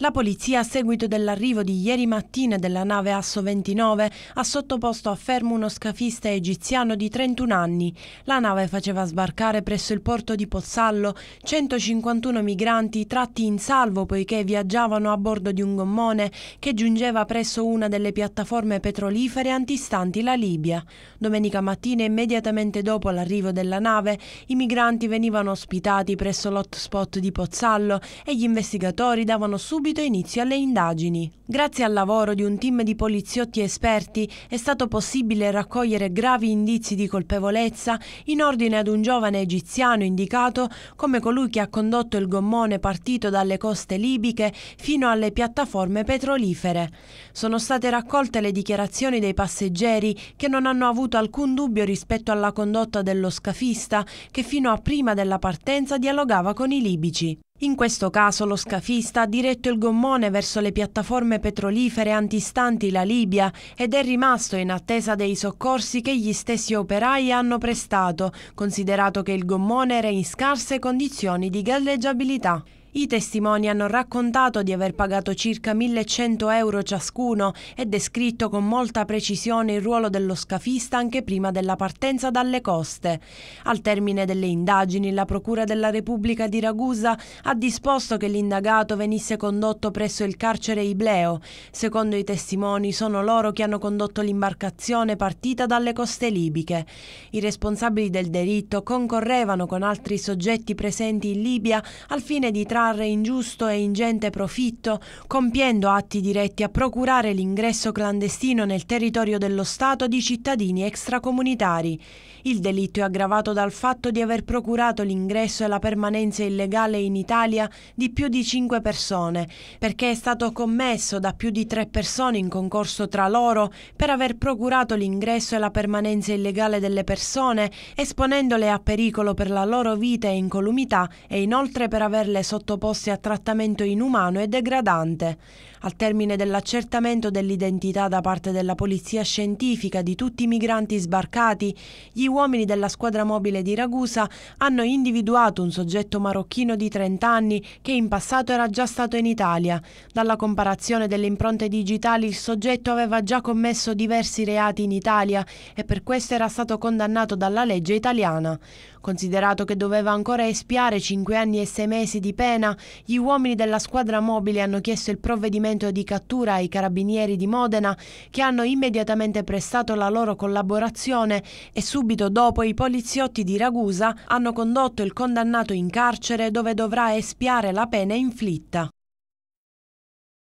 La polizia, a seguito dell'arrivo di ieri mattina della nave Asso 29, ha sottoposto a fermo uno scafista egiziano di 31 anni. La nave faceva sbarcare presso il porto di Pozzallo 151 migranti tratti in salvo poiché viaggiavano a bordo di un gommone che giungeva presso una delle piattaforme petrolifere antistanti la Libia. Domenica mattina, immediatamente dopo l'arrivo della nave, i migranti venivano ospitati presso l'hotspot di Pozzallo e gli investigatori davano subito subito inizio alle indagini. Grazie al lavoro di un team di poliziotti esperti è stato possibile raccogliere gravi indizi di colpevolezza in ordine ad un giovane egiziano indicato come colui che ha condotto il gommone partito dalle coste libiche fino alle piattaforme petrolifere. Sono state raccolte le dichiarazioni dei passeggeri che non hanno avuto alcun dubbio rispetto alla condotta dello scafista che fino a prima della partenza dialogava con i libici. In questo caso lo scafista ha diretto il gommone verso le piattaforme petrolifere antistanti la Libia ed è rimasto in attesa dei soccorsi che gli stessi operai hanno prestato, considerato che il gommone era in scarse condizioni di galleggiabilità. I testimoni hanno raccontato di aver pagato circa 1100 euro ciascuno e descritto con molta precisione il ruolo dello scafista anche prima della partenza dalle coste. Al termine delle indagini la Procura della Repubblica di Ragusa ha disposto che l'indagato venisse condotto presso il carcere Ibleo. Secondo i testimoni sono loro che hanno condotto l'imbarcazione partita dalle coste libiche. I responsabili del delitto concorrevano con altri soggetti presenti in Libia al fine di trarre trarre ingiusto e ingente profitto, compiendo atti diretti a procurare l'ingresso clandestino nel territorio dello Stato di cittadini extracomunitari. Il delitto è aggravato dal fatto di aver procurato l'ingresso e la permanenza illegale in Italia di più di cinque persone, perché è stato commesso da più di tre persone in concorso tra loro per aver procurato l'ingresso e la permanenza illegale delle persone, esponendole a pericolo per la loro vita e incolumità e inoltre per averle sottoposte sottoposte a trattamento inumano e degradante. Al termine dell'accertamento dell'identità da parte della polizia scientifica di tutti i migranti sbarcati, gli uomini della squadra mobile di Ragusa hanno individuato un soggetto marocchino di 30 anni che in passato era già stato in Italia. Dalla comparazione delle impronte digitali il soggetto aveva già commesso diversi reati in Italia e per questo era stato condannato dalla legge italiana. Considerato che doveva ancora espiare 5 anni e 6 mesi di pena, Cesena, gli uomini della squadra mobile hanno chiesto il provvedimento di cattura ai carabinieri di Modena che hanno immediatamente prestato la loro collaborazione e subito dopo i poliziotti di Ragusa hanno condotto il condannato in carcere dove dovrà espiare la pena inflitta.